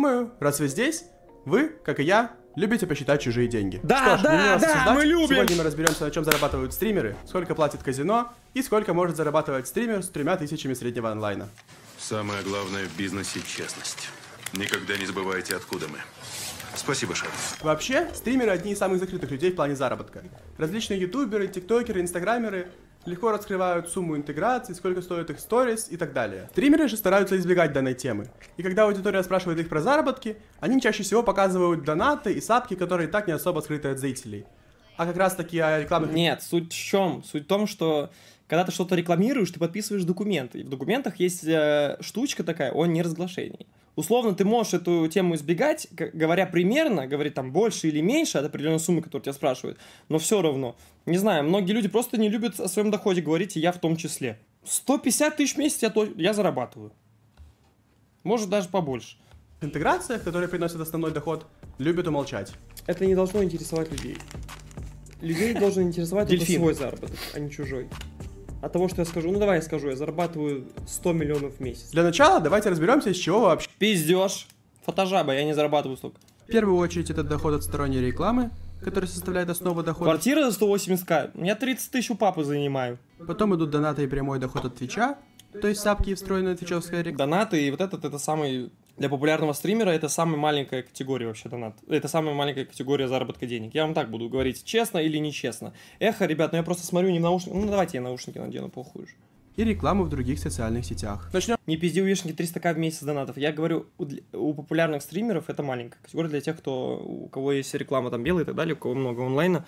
думаю, раз вы здесь, вы, как и я, любите посчитать чужие деньги. Да, Что ж, да, да, мы любим. Сегодня мы разберемся, на чем зарабатывают стримеры, сколько платит казино и сколько может зарабатывать стример с тремя тысячами среднего онлайна. Самое главное в бизнесе – честность. Никогда не забывайте, откуда мы. Спасибо, Шер. Вообще, стримеры одни из самых закрытых людей в плане заработка. Различные ютуберы, тиктокеры, инстаграмеры легко раскрывают сумму интеграции, сколько стоят их сторис и так далее. Стримеры же стараются избегать данной темы. И когда аудитория спрашивает их про заработки, они чаще всего показывают донаты и сапки, которые так не особо скрыты от зрителей. А как раз таки о рекламных... Нет, суть в чем? Суть в том, что когда ты что-то рекламируешь, ты подписываешь документы. И в документах есть э, штучка такая о неразглашении условно ты можешь эту тему избегать, говоря примерно, говорить там больше или меньше от определенной суммы, которую тебя спрашивают, но все равно. Не знаю, многие люди просто не любят о своем доходе говорить, и я в том числе. 150 тысяч в месяц я, то, я зарабатываю. Может, даже побольше. Интеграция, которая приносит основной доход, любит умолчать. Это не должно интересовать людей. Людей должен интересовать только свой заработок, а не чужой от того, что я скажу. Ну давай я скажу, я зарабатываю 100 миллионов в месяц. Для начала давайте разберемся, с чего вообще. Пиздешь. Фотожаба, я не зарабатываю столько. В первую очередь это доход от сторонней рекламы, который составляет основу дохода. Квартира за 180к, я 30 тысяч у папы занимаю. Потом идут донаты и прямой доход от Твича, то есть сапки и встроенная твичевская реклама. Донаты и вот этот, это самый для популярного стримера это самая маленькая категория вообще донат. Это самая маленькая категория заработка денег. Я вам так буду говорить, честно или нечестно. Эхо, ребят, ну я просто смотрю не в наушники. Ну давайте я наушники надену, похуй же. И рекламу в других социальных сетях. Начнем. Не пизди уешники 300к в месяц донатов. Я говорю, у, у популярных стримеров это маленькая категория для тех, кто, у кого есть реклама там белая и так далее, у кого много онлайна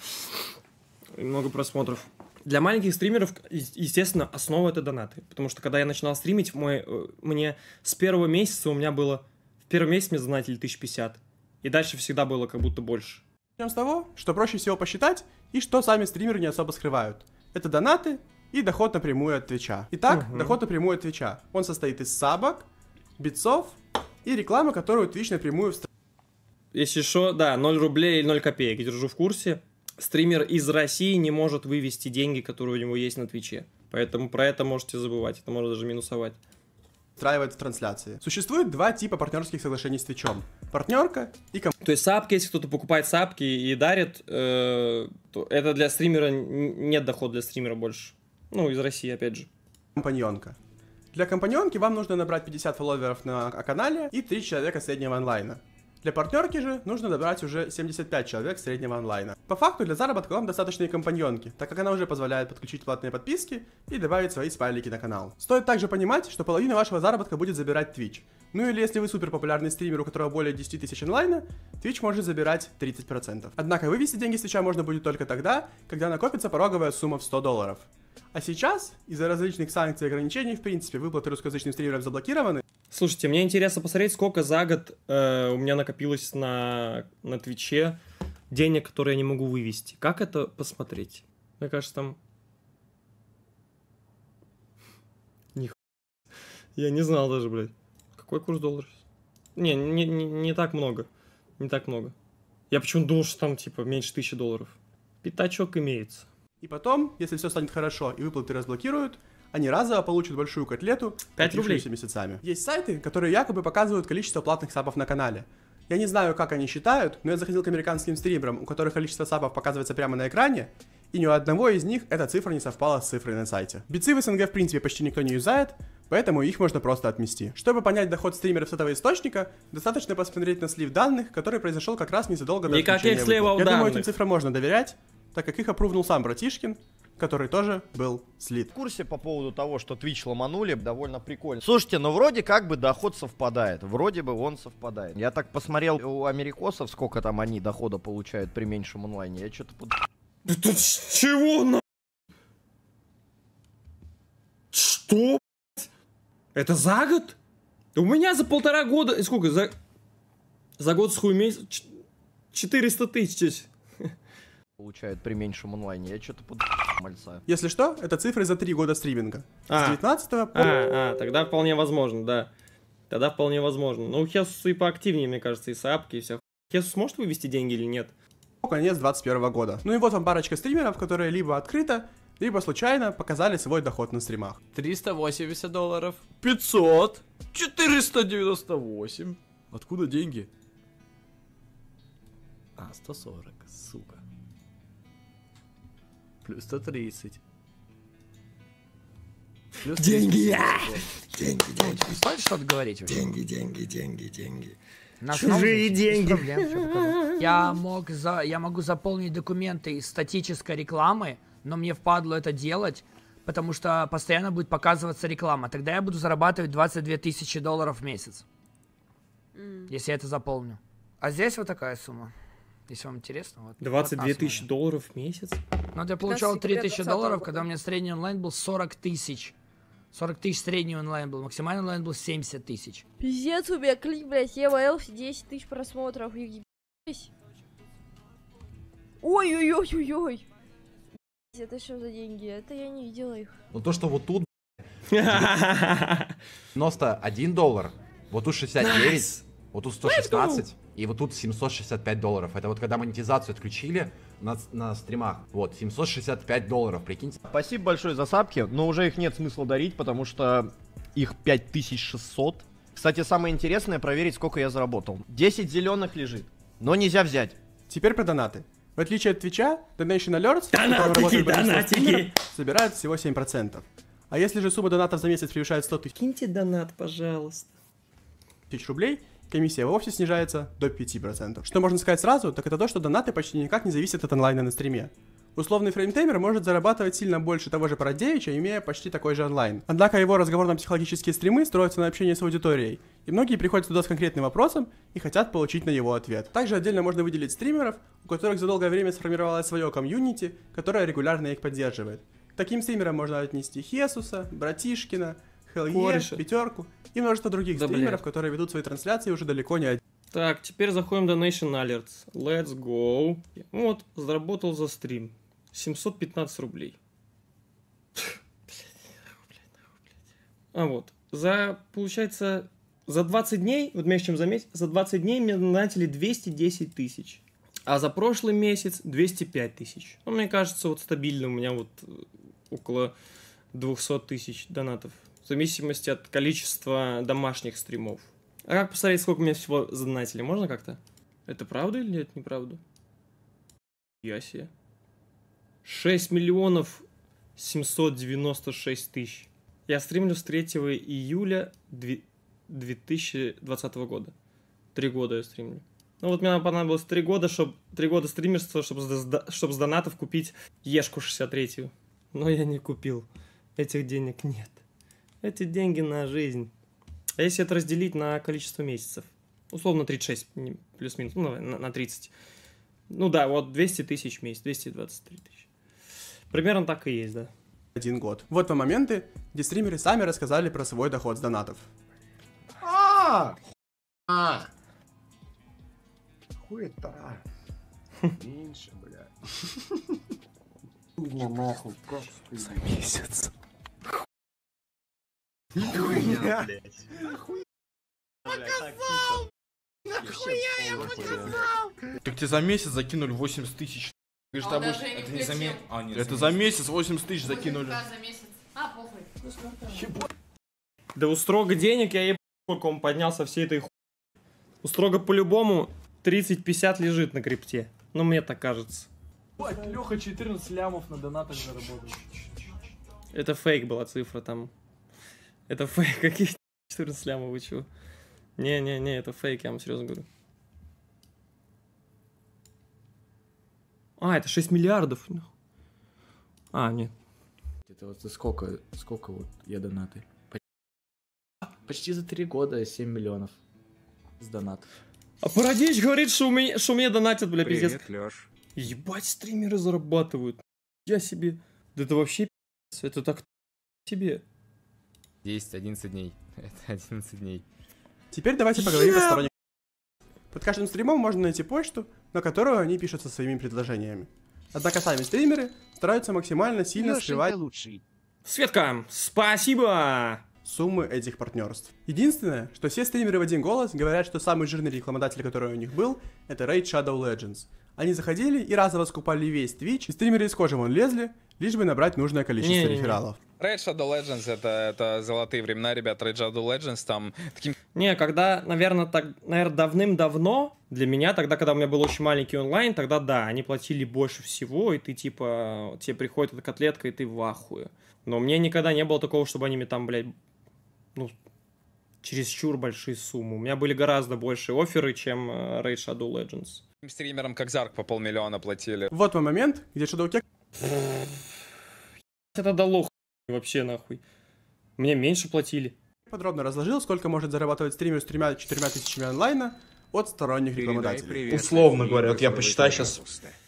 и много просмотров для маленьких стримеров, естественно, основа это донаты. Потому что когда я начинал стримить, мой, э, мне с первого месяца у меня было... В первый месяц мне донатили 1050. И дальше всегда было как будто больше. Начнем с того, что проще всего посчитать и что сами стримеры не особо скрывают. Это донаты и доход напрямую от Твича. Итак, угу. доход напрямую от Твича. Он состоит из сабок, битцов и рекламы, которую твич напрямую встраивает. Если что, да, 0 рублей или 0 копеек, держу в курсе стример из России не может вывести деньги, которые у него есть на Твиче. Поэтому про это можете забывать, это можно даже минусовать устраивает в трансляции. Существует два типа партнерских соглашений с Твичом. Партнерка и комп... То есть сапки, если кто-то покупает сапки и дарит, э, то это для стримера нет дохода для стримера больше. Ну, из России, опять же. Компаньонка. Для компаньонки вам нужно набрать 50 фолловеров на а, канале и 3 человека среднего онлайна. Для партнерки же нужно добрать уже 75 человек среднего онлайна. По факту для заработка вам достаточно и компаньонки, так как она уже позволяет подключить платные подписки и добавить свои смайлики на канал. Стоит также понимать, что половина вашего заработка будет забирать Twitch. Ну или если вы супер популярный стример, у которого более 10 тысяч онлайна, Twitch может забирать 30%. Однако вывести деньги с Твича можно будет только тогда, когда накопится пороговая сумма в 100 долларов. А сейчас из-за различных санкций и ограничений, в принципе, выплаты русскоязычным стримерам заблокированы. Слушайте, мне интересно посмотреть, сколько за год э, у меня накопилось на, на Твиче денег, которые я не могу вывести. Как это посмотреть? Мне кажется, там... них. Я не знал даже, блядь. Какой курс доллара? Не, не, не, не так много. Не так много. Я почему думал, что там, типа, меньше тысячи долларов. Пятачок имеется. И потом, если все станет хорошо и выплаты разблокируют, они разово получат большую котлету 5 рублей месяцами. Есть сайты, которые якобы показывают количество платных сапов на канале. Я не знаю, как они считают, но я заходил к американским стримерам, у которых количество сапов показывается прямо на экране, и ни у одного из них эта цифра не совпала с цифрой на сайте. Бицы в СНГ в принципе почти никто не юзает, поэтому их можно просто отмести. Чтобы понять доход стримеров с этого источника, достаточно посмотреть на слив данных, который произошел как раз незадолго до Никаких отключения сливов выплат. Я данных. думаю, этим цифрам можно доверять, так как их опровнул сам братишкин, который тоже был слит. В курсе по поводу того, что Twitch ломанули, довольно прикольно. Слушайте, ну вроде как бы доход совпадает, вроде бы он совпадает. Я так посмотрел у америкосов, сколько там они дохода получают при меньшем онлайне, я что-то... Под... Да тут чего на... Что? Это за год? У меня за полтора года... Сколько? За, за год с хуй месяц... 400 тысяч получают при меньшем онлайне. Я что-то под мальца. Если что, это цифры за три года стриминга. А. С 19 а, по... А, а, тогда вполне возможно, да. Тогда вполне возможно. Но у Хесуса и поактивнее, мне кажется, и сапки, и все. Хесус может вывести деньги или нет? Конец 21 года. Ну и вот вам парочка стримеров, которые либо открыто, либо случайно показали свой доход на стримах. 380 долларов, 500, 498. Откуда деньги? А, 140, сука. Плюс 130. Плюс деньги! 30. А! Деньги, деньги. Стоит что-то говорить? Деньги, деньги, деньги, деньги. На Чужие деньги. Проблем, я, мог за, я могу заполнить документы из статической рекламы, но мне впадло это делать, потому что постоянно будет показываться реклама. Тогда я буду зарабатывать 22 тысячи долларов в месяц, mm. если я это заполню. А здесь вот такая сумма. Если вам интересно. Вот, 22 вот тысячи долларов в месяц? Ну, я получал 3 тысячи долларов, года. когда у меня средний онлайн был 40 тысяч. 40 тысяч средний онлайн был, максимальный онлайн был 70 тысяч. Пиздец, у меня клип, блядь, Ева Элфи, 10 тысяч просмотров, Ой-ой-ой-ой-ой. Это что за деньги? Это я не видела их. Ну то, что вот тут 91 доллар, вот тут 69, вот тут 116. И вот тут 765 долларов. Это вот когда монетизацию отключили на, на стримах. Вот, 765 долларов, прикиньте. Спасибо большое за сапки, но уже их нет смысла дарить, потому что их 5600. Кстати, самое интересное проверить, сколько я заработал. 10 зеленых лежит, но нельзя взять. Теперь про донаты. В отличие от Твича, Donation Alerts, донатики, донатики. собирают всего 7%. А если же сумма донатов за месяц превышает 100 тысяч... Киньте донат, пожалуйста. ...тысяч рублей, комиссия вовсе снижается до 5%. Что можно сказать сразу, так это то, что донаты почти никак не зависят от онлайна на стриме. Условный фреймтеймер может зарабатывать сильно больше того же Парадевича, имея почти такой же онлайн. Однако его разговорно-психологические стримы строятся на общении с аудиторией, и многие приходят туда с конкретным вопросом и хотят получить на него ответ. Также отдельно можно выделить стримеров, у которых за долгое время сформировалось свое комьюнити, которое регулярно их поддерживает. К таким стримерам можно отнести Хесуса, Братишкина, Хелле, Пятерку и множество других да, стримеров, блядь. которые ведут свои трансляции уже далеко не один. Так, теперь заходим до Nation Alerts. Let's go. Вот, заработал за стрим. 715 рублей. А вот. За, получается, за 20 дней, вот меньше чем за месяц, за 20 дней мне донатили 210 тысяч. А за прошлый месяц 205 тысяч. Ну, мне кажется, вот стабильно у меня вот э, около 200 тысяч донатов в зависимости от количества домашних стримов. А как посмотреть, сколько у меня всего задонатили? Можно как-то? Это правда или нет, неправда? Я себе. 6 миллионов 796 тысяч. Я стримлю с 3 июля 2020 года. Три года я стримлю. Ну вот мне понадобилось три года, чтобы три года стримерства, чтобы с, чтоб с донатов купить Ешку 63. Но я не купил. Этих денег нет эти деньги на жизнь. А если это разделить на количество месяцев? Условно 36, плюс-минус, ну, на, на 30. Ну да, вот 200 тысяч в месяц, 223 тысячи. Примерно так и есть, да. Один год. Вот по моменты, где стримеры сами рассказали про свой доход с донатов. А! А! Хуета. Меньше, бля. Нахуй, за месяц. Нихуя, блядь. Показал! Нахуя я показал? Так тебе за месяц закинули 80 тысяч. Ты же а, там будешь... Это не за месяц. А, нет. Это за месяц 80 тысяч закинули. А, похуй. Ну да у строга денег я ебал, сколько он поднялся со всей этой ху... У строга по-любому 30-50 лежит на крипте. Ну, мне так кажется. Леха 14 лямов на донатах заработал. Это фейк была цифра там. Это фейк. каких 14 лямов вы чего? Не-не-не, это фейк, я вам серьезно говорю. А, это 6 миллиардов. А, нет. Это вот за сколько, сколько вот я донаты? Почти за 3 года 7 миллионов с донатов. А Парадич говорит, что, у меня, что у меня донатят, бля, Привет, пиздец. Лёш. Ебать, стримеры зарабатывают. Я себе... Да это вообще пиздец. Это так себе. 10, 11 дней. Это 11 дней. Теперь давайте поговорим yeah. о сторонних. Под каждым стримом можно найти почту, на которую они пишут со своими предложениями. Однако сами стримеры стараются максимально сильно Леша скрывать... лучший. Светка, спасибо! суммы этих партнерств. Единственное, что все стримеры в один голос говорят, что самый жирный рекламодатель, который у них был, это Raid Shadow Legends. Они заходили и разово скупали весь Twitch, и стримеры из кожи вон лезли, лишь бы набрать нужное количество Не-не-не. рефералов. Raid Shadow Legends это, это золотые времена, ребят. Raid Shadow Legends там таким... Не, когда, наверное, так, наверное, давным-давно для меня, тогда, когда у меня был очень маленький онлайн, тогда да, они платили больше всего, и ты типа, тебе приходит эта котлетка, и ты в ахуе. Но у меня никогда не было такого, чтобы они мне там, блядь, ну, чересчур большие суммы. У меня были гораздо большие оферы, чем э, Raid Shadow Legends. Стримерам как Зарк по полмиллиона платили. Вот мой момент, где Shadow Kick... Это дало вообще нахуй. Мне меньше платили. Подробно разложил, сколько может зарабатывать стример с тремя-четырьмя тысячами онлайна от сторонних рекламодателей. Привет, Условно говоря, вот я посчитаю сейчас.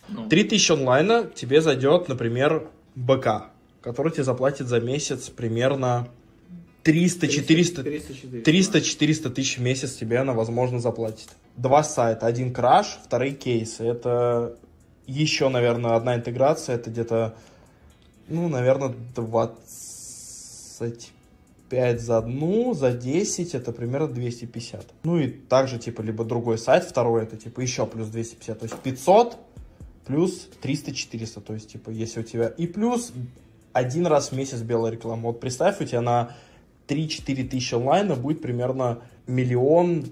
Ну. Три 3000 онлайна тебе зайдет, например, БК, который тебе заплатит за месяц примерно 300-400 тысяч в месяц тебе она, возможно, заплатит. Два сайта. Один краш, второй кейс Это еще, наверное, одна интеграция. Это где-то, ну, наверное, 25 за одну, за 10 это примерно 250. Ну и также, типа, либо другой сайт, второй это, типа, еще плюс 250. То есть 500 плюс 300-400. То есть, типа, если у тебя... И плюс один раз в месяц белая реклама. Вот представь, у тебя на 3-4 тысячи онлайна будет примерно миллион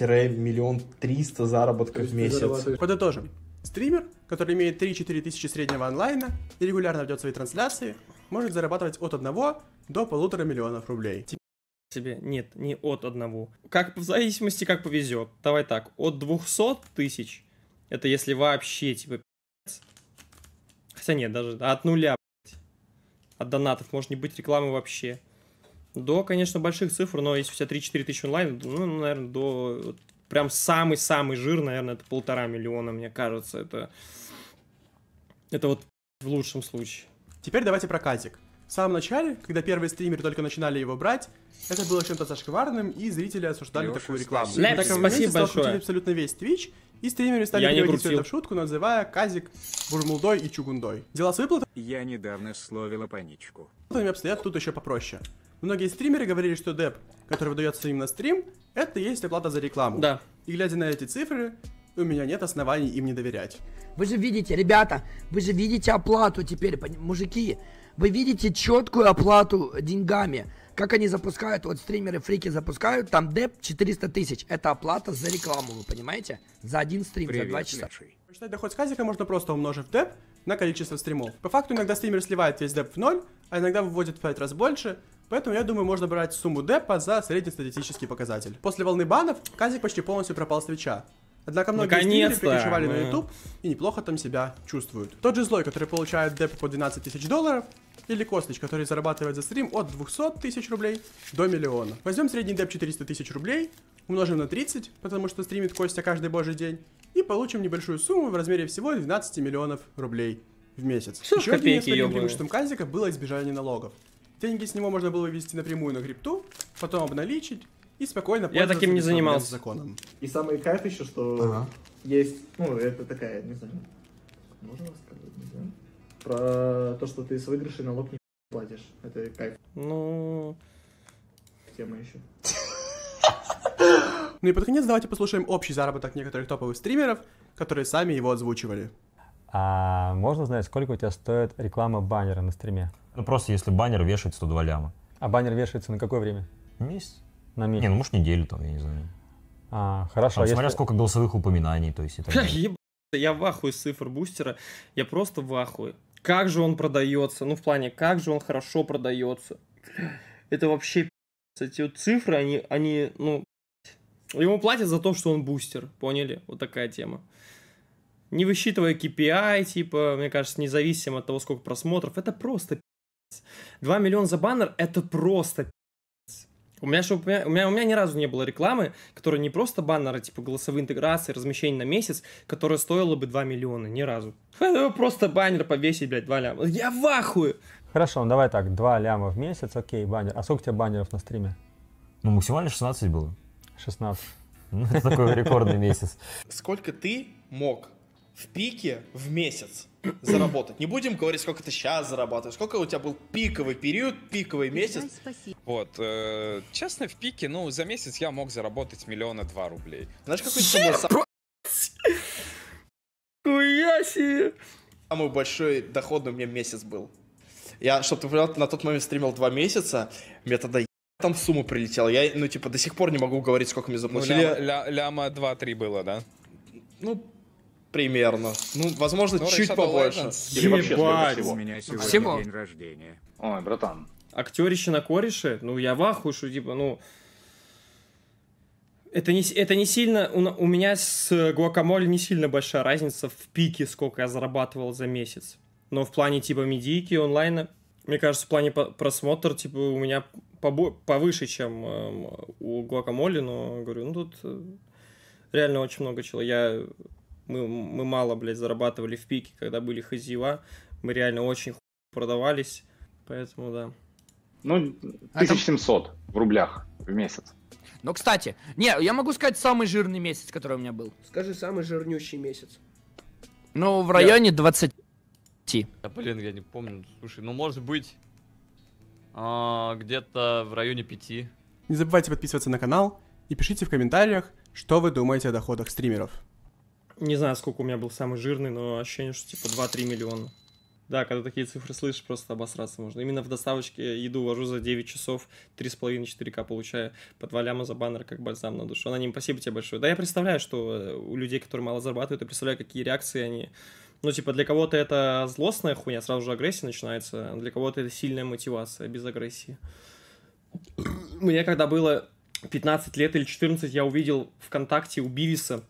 миллион триста заработков в месяц. Подытожим. Стример, который имеет 3-4 тысячи среднего онлайна и регулярно ведет свои трансляции, может зарабатывать от 1 до полутора миллионов рублей. Себе нет, не от одного. Как в зависимости, как повезет. Давай так, от 200 тысяч, это если вообще, типа, Хотя нет, даже от нуля, От донатов может не быть рекламы вообще. До, конечно, больших цифр, но если у тебя 3-4 тысячи онлайн, ну, наверное, до... Прям самый-самый жир, наверное, это полтора миллиона, мне кажется. Это, это вот в лучшем случае. Теперь давайте про казик. В самом начале, когда первые стримеры только начинали его брать, это было чем-то зашкварным, и зрители осуждали Леша, такую рекламу. Лепс, так, спасибо стал большое. абсолютно весь Twitch, и стримеры стали Я переводить все это в шутку, называя Казик Бурмулдой и Чугундой. Дела с выплатой... Я недавно словила паничку. Обстоят тут еще попроще. Многие стримеры говорили, что деп, который выдается им на стрим, это и есть оплата за рекламу. Да. И глядя на эти цифры, у меня нет оснований им не доверять. Вы же видите, ребята, вы же видите оплату теперь, мужики. Вы видите четкую оплату деньгами. Как они запускают, вот стримеры фрики запускают, там деп 400 тысяч. Это оплата за рекламу, вы понимаете? За один стрим, Привет, за два часа. Леший. Посчитать доход с казика можно просто умножив деп на количество стримов. По факту иногда стример сливает весь деп в ноль, а иногда выводит в 5 раз больше, Поэтому я думаю, можно брать сумму депа за среднестатистический показатель. После волны банов Казик почти полностью пропал с Твича. Однако многие Наконец-то. стримеры перекочевали mm. на YouTube и неплохо там себя чувствуют. Тот же Злой, который получает деп по 12 тысяч долларов, или Кослич, который зарабатывает за стрим от 200 тысяч рублей до миллиона. Возьмем средний деп 400 тысяч рублей, умножим на 30, потому что стримит Костя каждый божий день, и получим небольшую сумму в размере всего 12 миллионов рублей в месяц. Все Еще одним неоспоримым преимуществом Казика было избежание налогов. Деньги с него можно было вывести напрямую на крипту, потом обналичить и спокойно Я таким не занимался. Законом. И самый кайф еще, что ага. есть, ну, это такая, не знаю, можно рассказывать, нельзя? Про то, что ты с выигрышей налог не платишь. Это кайф. Ну... Тема еще. Ну и под конец давайте послушаем общий заработок некоторых топовых стримеров, которые сами его озвучивали. А можно знать, сколько у тебя стоит реклама баннера на стриме? Ну просто если баннер вешается, то 2 ляма. А баннер вешается на какое время? Месяц. На месяц? Не, ну может неделю там, я не знаю. А, хорошо. Там, а если... смотря сколько голосовых упоминаний, то есть и Я в ахуе с цифр бустера. Я просто в ахуе. Как же он продается? Ну, в плане, как же он хорошо продается? Это вообще эти вот цифры, они, они, ну, ему платят за то, что он бустер, поняли? Вот такая тема не высчитывая KPI, типа, мне кажется, независимо от того, сколько просмотров, это просто пи***ц. 2 миллиона за баннер — это просто пи***ц. У меня, у, у, меня, у меня ни разу не было рекламы, которая не просто баннеры, а, типа голосовые интеграции, размещение на месяц, которая стоила бы 2 миллиона, ни разу. просто баннер повесить, блядь, 2 ляма. Я в ахуе! Хорошо, ну давай так, 2 ляма в месяц, окей, баннер. А сколько у тебя баннеров на стриме? Ну, максимально 16 было. 16. Ну, это такой рекордный месяц. Сколько ты мог в пике в месяц заработать. Не будем говорить, сколько ты сейчас зарабатываешь, сколько у тебя был пиковый период, пиковый месяц. Вот, э, честно, в пике, ну, за месяц я мог заработать миллиона два рублей. Знаешь, какой Шер, Хуя себе! Самый большой доходный у меня месяц был. Я, чтобы ты понимал, на тот момент стримил два месяца, мне тогда там сумма прилетела. Я, ну, типа, до сих пор не могу говорить, сколько мне ну, заплатили. Ну, ляма, ля, ляма 2-3 было, да? Ну, Примерно. Ну, возможно, ну, чуть побольше. Legends. Или вообще Ебать, всего. меня сегодня всего? день рождения. Ой, братан. Актерище на кореше? Ну, я в ахуе, что типа, ну... Это не, это не сильно... У, у меня с Гуакамоле не сильно большая разница в пике, сколько я зарабатывал за месяц. Но в плане типа медийки, онлайна, мне кажется, в плане просмотра, типа, у меня побо- повыше, чем э, у Гуакамоле, но, говорю, ну, тут э, реально очень много человек. Я мы, мы мало, блядь, зарабатывали в пике, когда были хазива. Мы реально очень ху... продавались, поэтому да. Ну, 1700 а в рублях в месяц. Ну, кстати, не, я могу сказать самый жирный месяц, который у меня был. Скажи самый жирнющий месяц. Ну, в районе я... 20. Да, блин, я не помню. Слушай, ну, может быть, а, где-то в районе 5. Не забывайте подписываться на канал и пишите в комментариях, что вы думаете о доходах стримеров. Не знаю, сколько у меня был самый жирный, но ощущение, что типа 2-3 миллиона. Да, когда такие цифры слышишь, просто обосраться можно. Именно в доставочке еду вожу за 9 часов, 3,5-4к получаю по 2 ляма за баннер, как бальзам на душу. Аноним, спасибо тебе большое. Да, я представляю, что э, у людей, которые мало зарабатывают, я представляю, какие реакции они... Ну, типа, для кого-то это злостная хуйня, сразу же агрессия начинается, а для кого-то это сильная мотивация, без агрессии. Мне когда было 15 лет или 14, я увидел ВКонтакте у Бивиса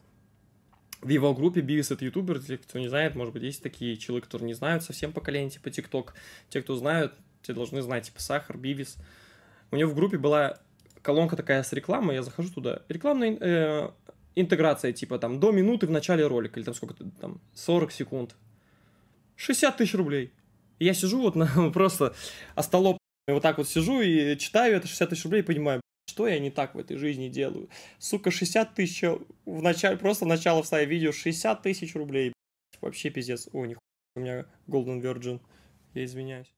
в его группе Бивис это ютубер, те, кто не знает, может быть, есть такие челы, которые не знают совсем поколение, типа ТикТок. Те, кто знают, те должны знать, типа Сахар, Бивис. У него в группе была колонка такая с рекламой, я захожу туда. Рекламная э, интеграция, типа там до минуты в начале ролика, или там сколько-то, там 40 секунд. 60 тысяч рублей. И я сижу вот на, просто остолоп, а вот так вот сижу и читаю это 60 тысяч рублей и понимаю, что я не так в этой жизни делаю? Сука, 60 тысяч, э, в начале, просто в начало вставить видео, 60 тысяч рублей. Вообще пиздец. О, них у меня Golden Virgin. Я извиняюсь.